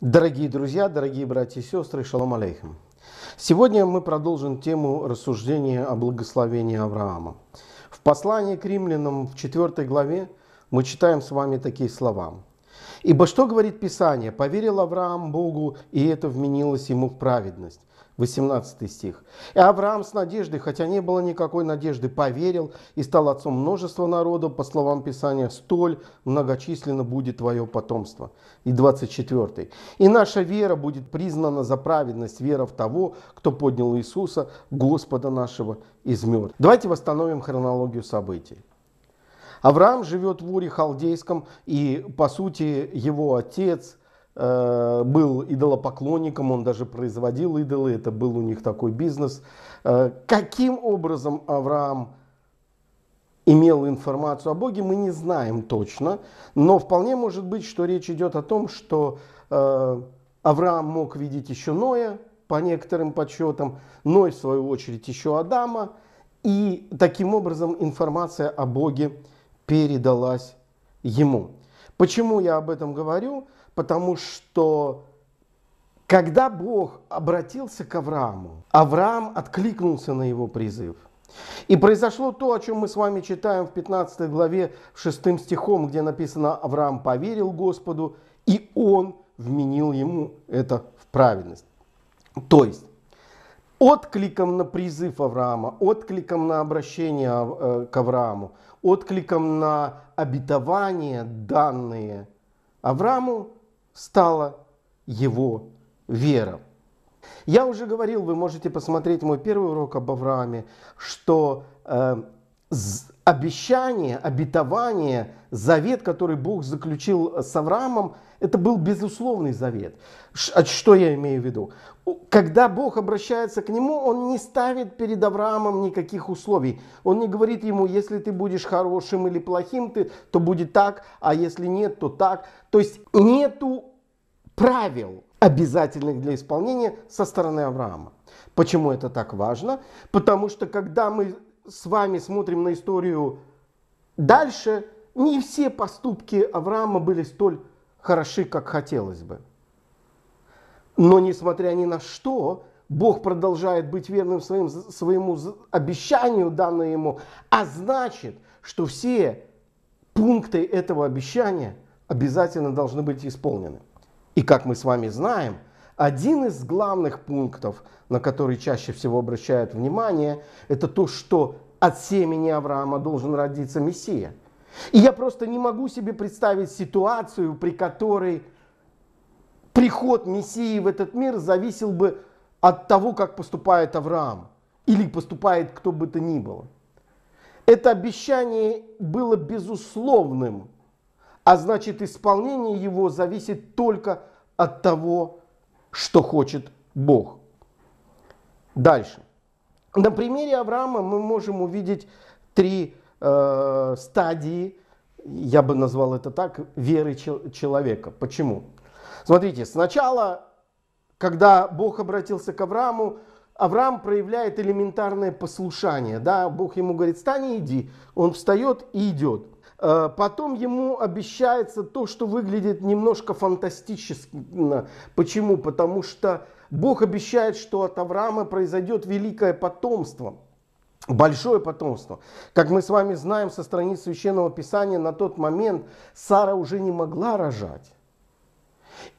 Дорогие друзья, дорогие братья и сестры, шалом алейхим. Сегодня мы продолжим тему рассуждения о благословении Авраама. В послании к римлянам в 4 главе мы читаем с вами такие слова. «Ибо что говорит Писание? Поверил Авраам Богу, и это вменилось ему в праведность. 18 стих. «И Авраам с надеждой, хотя не было никакой надежды, поверил и стал отцом множества народов, по словам Писания, столь многочисленно будет твое потомство». И 24. «И наша вера будет признана за праведность, вера в того, кто поднял Иисуса, Господа нашего, из мертвых». Давайте восстановим хронологию событий. Авраам живет в Уре Халдейском, и, по сути, его отец – Э, был идолопоклонником, он даже производил идолы, это был у них такой бизнес. Э, каким образом Авраам имел информацию о Боге, мы не знаем точно, но вполне может быть, что речь идет о том, что э, Авраам мог видеть еще Ноя, по некоторым подсчетам, Ной, в свою очередь, еще Адама, и таким образом информация о Боге передалась ему. Почему я об этом говорю? потому что когда Бог обратился к Аврааму, Авраам откликнулся на его призыв. И произошло то, о чем мы с вами читаем в 15 главе 6 стихом, где написано «Авраам поверил Господу, и он вменил ему это в праведность». То есть, откликом на призыв Авраама, откликом на обращение э, к Аврааму, откликом на обетование данные Аврааму стала его вера. Я уже говорил, вы можете посмотреть мой первый урок об Аврааме, что э, обещание, обетование, завет, который Бог заключил э, с Авраамом, это был безусловный завет. Ш а что я имею в виду? Когда Бог обращается к нему, он не ставит перед Авраамом никаких условий. Он не говорит ему, если ты будешь хорошим или плохим, ты, то будет так, а если нет, то так. То есть нету правил, обязательных для исполнения со стороны Авраама. Почему это так важно? Потому что когда мы с вами смотрим на историю дальше, не все поступки Авраама были столь хороши, как хотелось бы. Но несмотря ни на что, Бог продолжает быть верным своим, своему обещанию, данное ему, а значит, что все пункты этого обещания обязательно должны быть исполнены. И как мы с вами знаем, один из главных пунктов, на который чаще всего обращают внимание, это то, что от семени Авраама должен родиться Мессия. И я просто не могу себе представить ситуацию, при которой приход Мессии в этот мир зависел бы от того, как поступает Авраам или поступает кто бы то ни было. Это обещание было безусловным а значит, исполнение его зависит только от того, что хочет Бог. Дальше. На примере Авраама мы можем увидеть три э, стадии, я бы назвал это так, веры че- человека. Почему? Смотрите, сначала, когда Бог обратился к Аврааму, Авраам проявляет элементарное послушание. Да? Бог ему говорит, встань и иди. Он встает и идет. Э, потом ему обещается то, что выглядит немножко фантастически. Почему? Потому что Бог обещает, что от Авраама произойдет великое потомство. Большое потомство. Как мы с вами знаем со страниц Священного Писания, на тот момент Сара уже не могла рожать.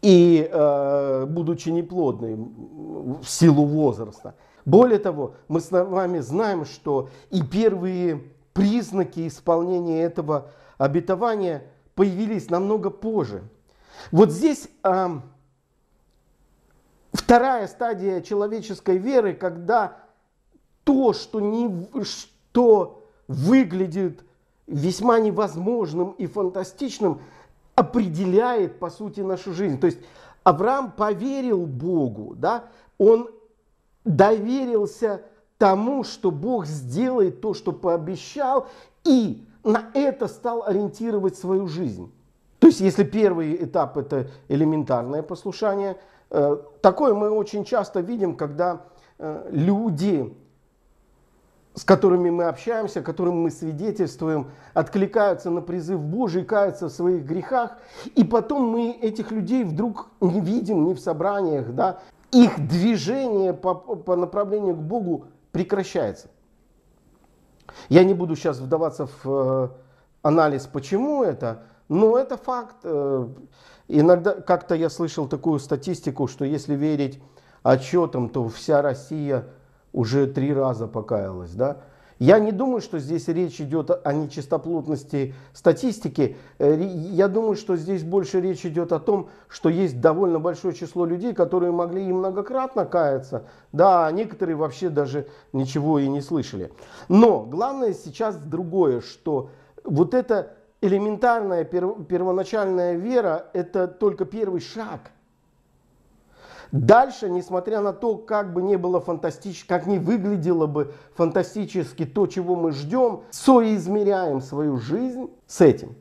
И, э, будучи неплодной в силу возраста. Более того, мы с вами знаем, что и первые признаки исполнения этого обетования появились намного позже. Вот здесь э, вторая стадия человеческой веры, когда то, что, не, что выглядит весьма невозможным и фантастичным, определяет, по сути, нашу жизнь. То есть Авраам поверил Богу, да? он доверился Богу тому, что Бог сделает то, что пообещал, и на это стал ориентировать свою жизнь. То есть, если первый этап – это элементарное послушание, э, такое мы очень часто видим, когда э, люди, с которыми мы общаемся, которым мы свидетельствуем, откликаются на призыв Божий, каются в своих грехах, и потом мы этих людей вдруг не видим ни в собраниях, да, их движение по, по направлению к Богу прекращается. Я не буду сейчас вдаваться в э, анализ, почему это, но это факт. Э, иногда как-то я слышал такую статистику, что если верить отчетам, то вся Россия уже три раза покаялась, да? Я не думаю, что здесь речь идет о нечистоплотности статистики. Э, я думаю, что здесь больше речь идет о том, что есть довольно большое число людей, которые могли и многократно каяться. Да, некоторые вообще даже ничего и не слышали. Но главное сейчас другое, что вот эта элементарная первоначальная вера – это только первый шаг – Дальше, несмотря на то, как бы не было фантастич, как не выглядело бы фантастически то, чего мы ждем, соизмеряем свою жизнь с этим.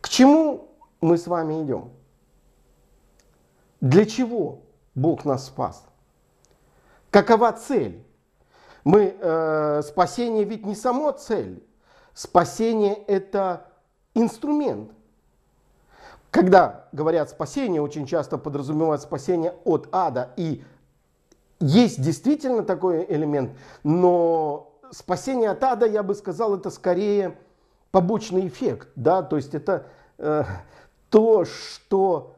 К чему мы с вами идем? Для чего Бог нас спас? Какова цель? Мы, э, спасение ведь не само цель. Спасение – это инструмент – когда говорят спасение, очень часто подразумевают спасение от ада. И есть действительно такой элемент, но спасение от ада, я бы сказал, это скорее побочный эффект. Да? То есть это э, то, что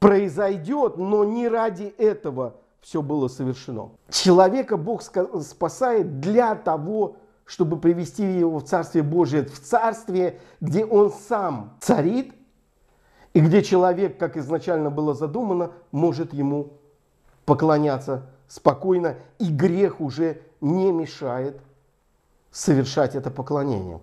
произойдет, но не ради этого все было совершено. Человека Бог спасает для того, чтобы привести его в Царствие Божие, в Царствие, где он сам царит, и где человек, как изначально было задумано, может ему поклоняться спокойно, и грех уже не мешает совершать это поклонение.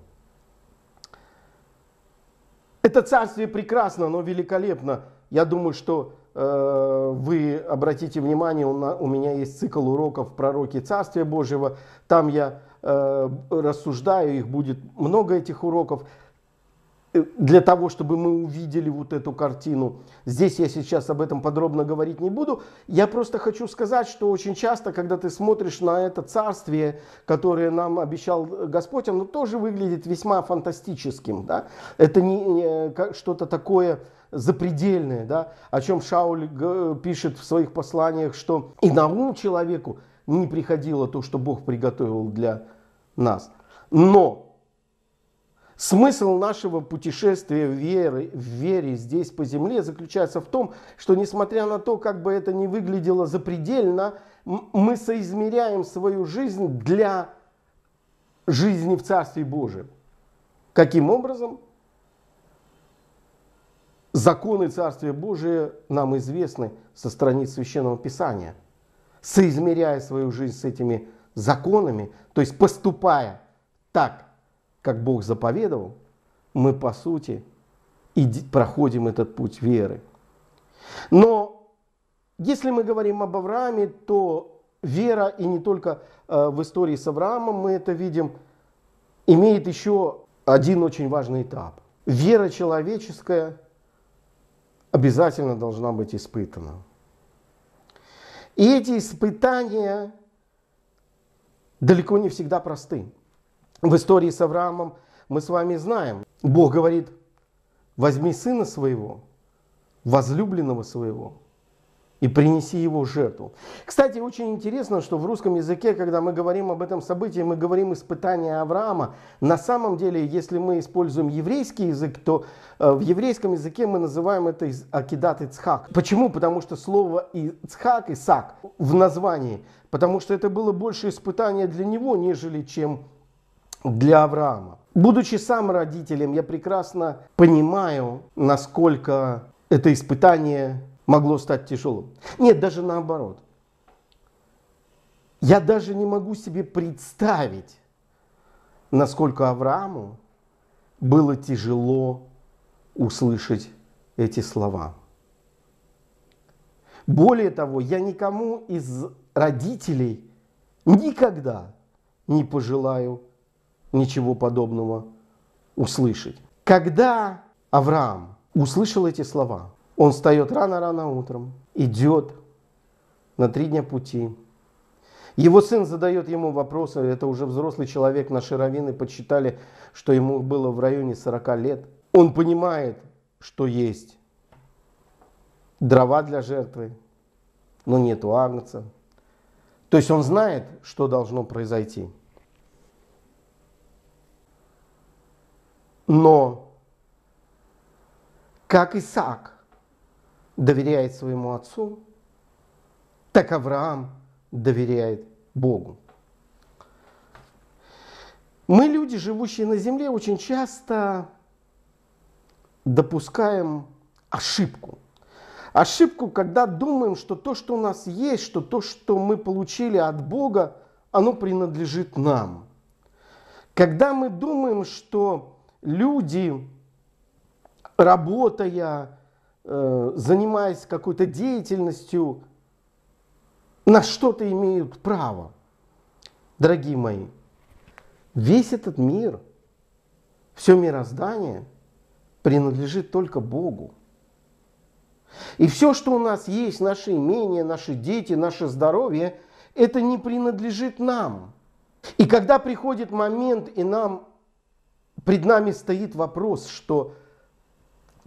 Это царствие прекрасно, оно великолепно. Я думаю, что э, вы обратите внимание, у, на, у меня есть цикл уроков «Пророки Царствия Божьего». Там я э, рассуждаю, их будет много этих уроков. Э, для того, чтобы мы увидели вот эту картину. Здесь я сейчас об этом подробно говорить не буду. Я просто хочу сказать, что очень часто, когда ты смотришь на это царствие, которое нам обещал э, Господь, оно тоже выглядит весьма фантастическим. Да? Это не, не что-то такое запредельное, да? о чем Шауль э, пишет в своих посланиях, что и на ум человеку не приходило то, что Бог приготовил для нас. Но Смысл нашего путешествия веры, в вере здесь по земле заключается в том, что несмотря на то, как бы это ни выглядело запредельно, мы соизмеряем свою жизнь для жизни в Царстве Божьем. Каким образом? Законы Царствия Божия нам известны со страниц Священного Писания. Соизмеряя свою жизнь с этими законами, то есть поступая так, как Бог заповедовал, мы, по сути, и проходим этот путь веры. Но если мы говорим об Аврааме, то вера, и не только э, в истории с Авраамом мы это видим, имеет еще один очень важный этап. Вера человеческая обязательно должна быть испытана. И эти испытания далеко не всегда просты в истории с Авраамом мы с вами знаем. Бог говорит, возьми сына своего, возлюбленного своего, и принеси его жертву. Кстати, очень интересно, что в русском языке, когда мы говорим об этом событии, мы говорим испытание Авраама. На самом деле, если мы используем еврейский язык, то э, в еврейском языке мы называем это Акидат Ицхак. Почему? Потому что слово Ицхак, Исак в названии, потому что это было больше испытание для него, нежели чем для Авраама. Будучи сам родителем, я прекрасно понимаю, насколько это испытание могло стать тяжелым. Нет, даже наоборот. Я даже не могу себе представить, насколько Аврааму было тяжело услышать эти слова. Более того, я никому из родителей никогда не пожелаю ничего подобного услышать. Когда Авраам услышал эти слова, он встает рано-рано утром, идет на три дня пути. Его сын задает ему вопросы, это уже взрослый человек, наши раввины подсчитали, что ему было в районе 40 лет. Он понимает, что есть дрова для жертвы, но нету агнца. То есть он знает, что должно произойти. Но, как Исаак доверяет своему отцу, так Авраам доверяет Богу. Мы, люди, живущие на земле, очень часто допускаем ошибку. Ошибку, когда думаем, что то, что у нас есть, что то, что мы получили от Бога, оно принадлежит нам. Когда мы думаем, что люди, работая, э, занимаясь какой-то деятельностью, на что-то имеют право. Дорогие мои, весь этот мир, все мироздание принадлежит только Богу. И все, что у нас есть, наши имения, наши дети, наше здоровье, это не принадлежит нам. И когда приходит момент, и нам пред нами стоит вопрос, что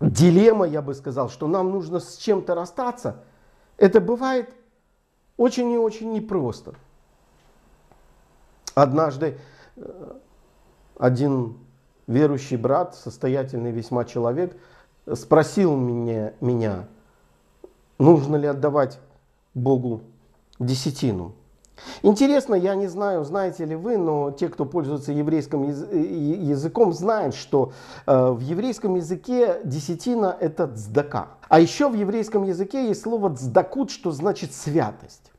дилемма, я бы сказал, что нам нужно с чем-то расстаться, это бывает очень и очень непросто. Однажды э, один верующий брат, состоятельный весьма человек, спросил меня, меня нужно ли отдавать Богу десятину. Интересно, я не знаю, знаете ли вы, но те, кто пользуется еврейским э, языком, знают, что э, в еврейском языке десятина – это цдака. А еще в еврейском языке есть слово цдакут, что значит святость.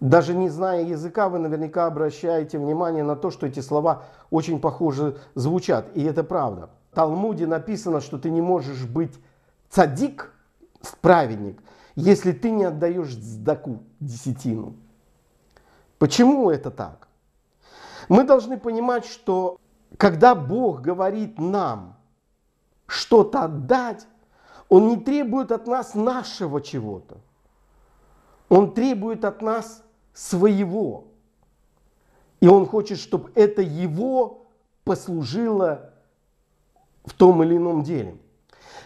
Даже не зная языка, вы наверняка обращаете внимание на то, что эти слова очень похоже звучат. И это правда. В Талмуде написано, что ты не можешь быть цадик, праведник – если ты не отдаешь сдаку десятину. Почему это так? Мы должны понимать, что когда Бог говорит нам что-то отдать, Он не требует от нас нашего чего-то. Он требует от нас своего. И Он хочет, чтобы это Его послужило в том или ином деле.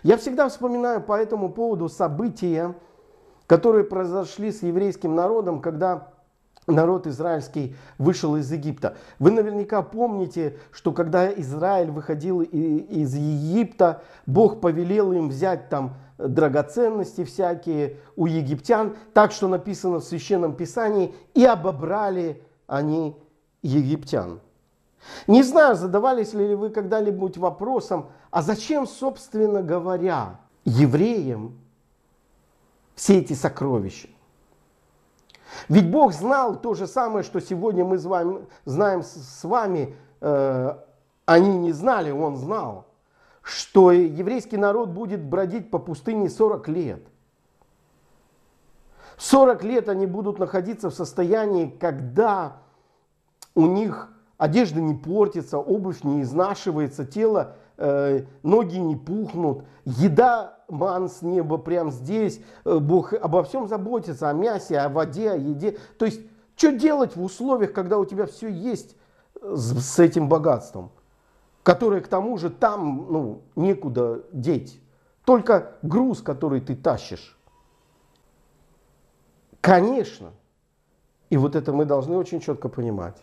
Я всегда вспоминаю по этому поводу события которые произошли с еврейским народом, когда народ израильский вышел из Египта. Вы наверняка помните, что когда Израиль выходил из Египта, Бог повелел им взять там драгоценности всякие у египтян, так что написано в Священном Писании, и обобрали они египтян. Не знаю, задавались ли вы когда-нибудь вопросом, а зачем, собственно говоря, евреям все эти сокровища. Ведь Бог знал то же самое, что сегодня мы с вами, знаем с вами, э, они не знали, Он знал, что еврейский народ будет бродить по пустыне 40 лет. 40 лет они будут находиться в состоянии, когда у них одежда не портится, обувь не изнашивается, тело, э, ноги не пухнут, еда ман с неба прямо здесь, э, Бог обо всем заботится, о мясе, о воде, о еде. То есть, что делать в условиях, когда у тебя все есть э, с, с этим богатством, которое к тому же там ну, некуда деть, только груз, который ты тащишь. Конечно, и вот это мы должны очень четко понимать.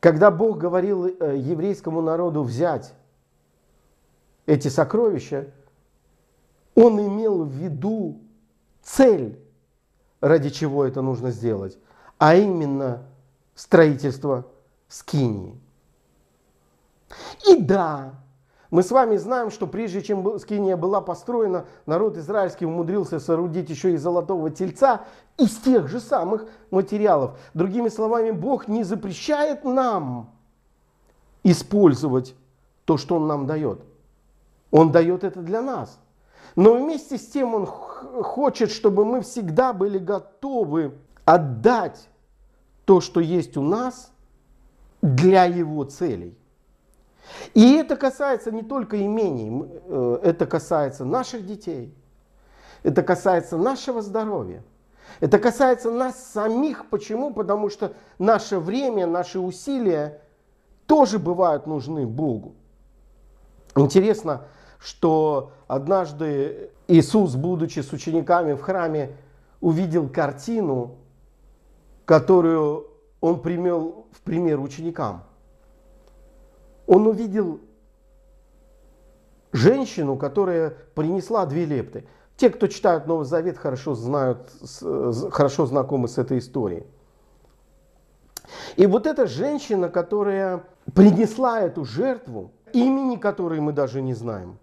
Когда Бог говорил э, еврейскому народу взять эти сокровища, он имел в виду цель, ради чего это нужно сделать, а именно строительство Скинии. И да, мы с вами знаем, что прежде чем Скиния была построена, народ израильский умудрился соорудить еще и золотого тельца из тех же самых материалов. Другими словами, Бог не запрещает нам использовать то, что Он нам дает. Он дает это для нас. Но вместе с тем Он хочет, чтобы мы всегда были готовы отдать то, что есть у нас, для Его целей. И это касается не только имений, э, это касается наших детей, это касается нашего здоровья, это касается нас самих. Почему? Потому что наше время, наши усилия тоже бывают нужны Богу. Интересно, что однажды Иисус, будучи с учениками в храме, увидел картину, которую он примел в пример ученикам. Он увидел женщину, которая принесла две лепты. Те, кто читают Новый Завет, хорошо знают, э, хорошо знакомы с этой историей. И вот эта женщина, которая принесла эту жертву, имени которой мы даже не знаем,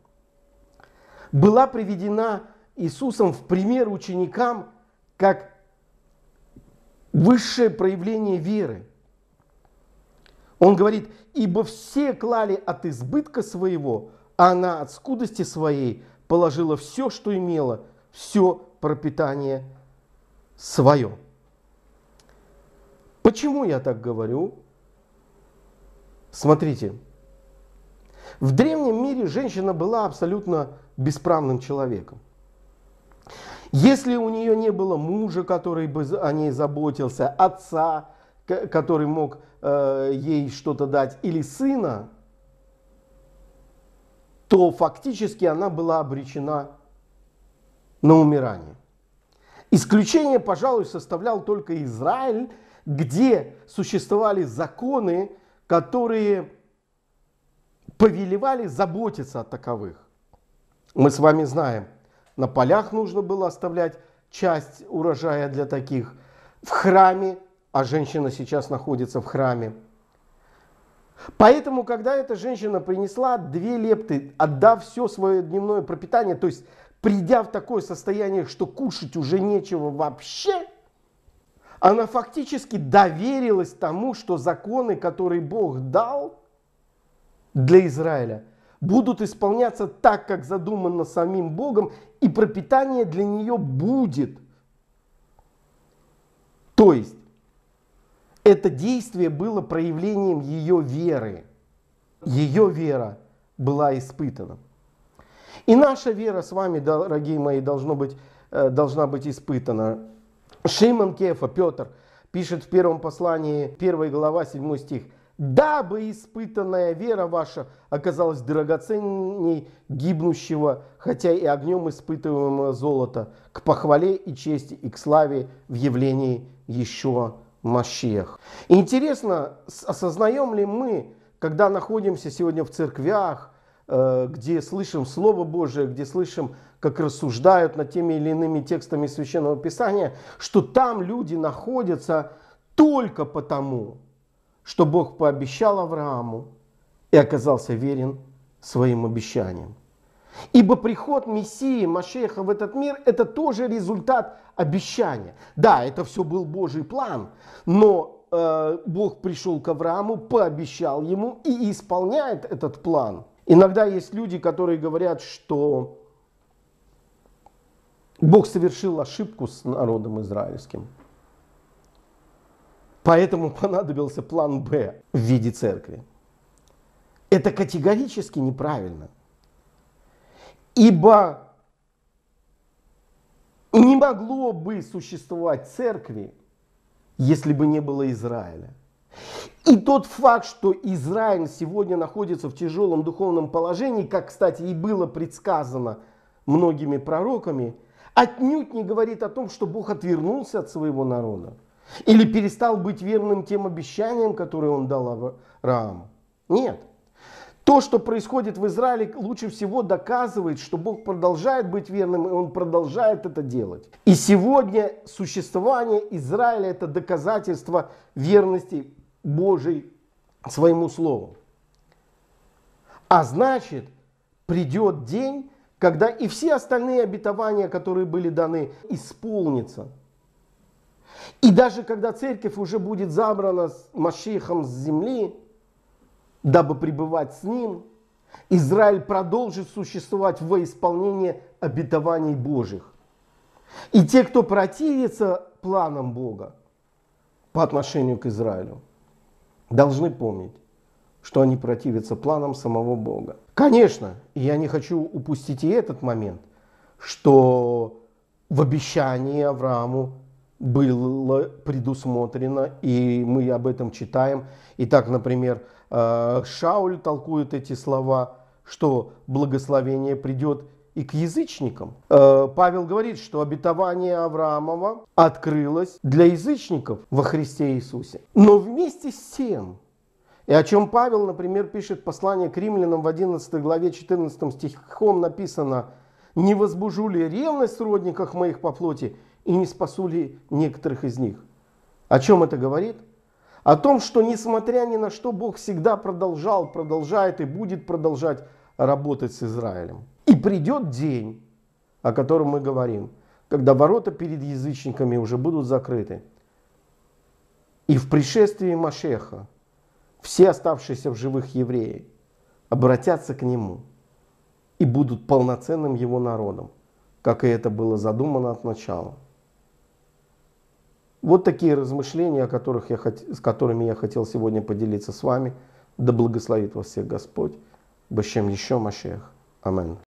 была приведена Иисусом в пример ученикам как высшее проявление веры. Он говорит, ибо все клали от избытка своего, а она от скудости своей положила все, что имела, все пропитание свое. Почему я так говорю? Смотрите, в древнем мире женщина была абсолютно бесправным человеком. Если у нее не было мужа, который бы о ней заботился, отца, который мог э, ей что-то дать, или сына, то фактически она была обречена на умирание. Исключение, пожалуй, составлял только Израиль, где существовали законы, которые повелевали заботиться о таковых. Мы с вами знаем, на полях нужно было оставлять часть урожая для таких, в храме, а женщина сейчас находится в храме. Поэтому, когда эта женщина принесла две лепты, отдав все свое дневное пропитание, то есть придя в такое состояние, что кушать уже нечего вообще, она фактически доверилась тому, что законы, которые Бог дал для Израиля, будут исполняться так, как задумано самим Богом, и пропитание для нее будет. То есть, это действие было проявлением ее веры. Ее вера была испытана. И наша вера с вами, дорогие мои, должно быть, э, должна быть испытана. Шимон Кефа, Петр, пишет в первом послании, 1 глава, 7 стих – дабы испытанная вера ваша оказалась драгоценней гибнущего, хотя и огнем испытываемого золота, к похвале и чести и к славе в явлении еще Машех. Интересно, осознаем ли мы, когда находимся сегодня в церквях, э, где слышим Слово Божие, где слышим, как рассуждают над теми или иными текстами Священного Писания, что там люди находятся только потому, что Бог пообещал Аврааму и оказался верен своим обещаниям. Ибо приход Мессии, Машеха в этот мир – это тоже результат обещания. Да, это все был Божий план, но э, Бог пришел к Аврааму, пообещал ему и исполняет этот план. Иногда есть люди, которые говорят, что Бог совершил ошибку с народом израильским – Поэтому понадобился план «Б» в виде церкви. Это категорически неправильно. Ибо не могло бы существовать церкви, если бы не было Израиля. И тот факт, что Израиль сегодня находится в тяжелом духовном положении, как, кстати, и было предсказано многими пророками, отнюдь не говорит о том, что Бог отвернулся от своего народа. Или перестал быть верным тем обещаниям, которые он дал Аврааму? Нет. То, что происходит в Израиле, лучше всего доказывает, что Бог продолжает быть верным, и Он продолжает это делать. И сегодня существование Израиля – это доказательство верности Божьей своему Слову. А значит, придет день, когда и все остальные обетования, которые были даны, исполнятся – и даже когда церковь уже будет забрана с Машихом с земли, дабы пребывать с ним, Израиль продолжит существовать во исполнении обетований Божьих. И те, кто противится планам Бога по отношению к Израилю, должны помнить, что они противятся планам самого Бога. Конечно, я не хочу упустить и этот момент, что в обещании Аврааму было предусмотрено, и мы об этом читаем. Итак, например, э, Шауль толкует эти слова, что благословение придет и к язычникам. Э, Павел говорит, что обетование Авраамова открылось для язычников во Христе Иисусе. Но вместе с тем, и о чем Павел, например, пишет послание к римлянам в 11 главе 14 стихом написано, «Не возбужу ли ревность в родниках моих по плоти, и не спасу ли некоторых из них. О чем это говорит? О том, что несмотря ни на что, Бог всегда продолжал, продолжает и будет продолжать работать с Израилем. И придет день, о котором мы говорим, когда ворота перед язычниками уже будут закрыты. И в пришествии Машеха все оставшиеся в живых евреи обратятся к нему и будут полноценным его народом, как и это было задумано от начала. Вот такие размышления, о которых я с которыми я хотел сегодня поделиться с вами. Да благословит вас всех Господь. Бащем еще Машех. Аминь.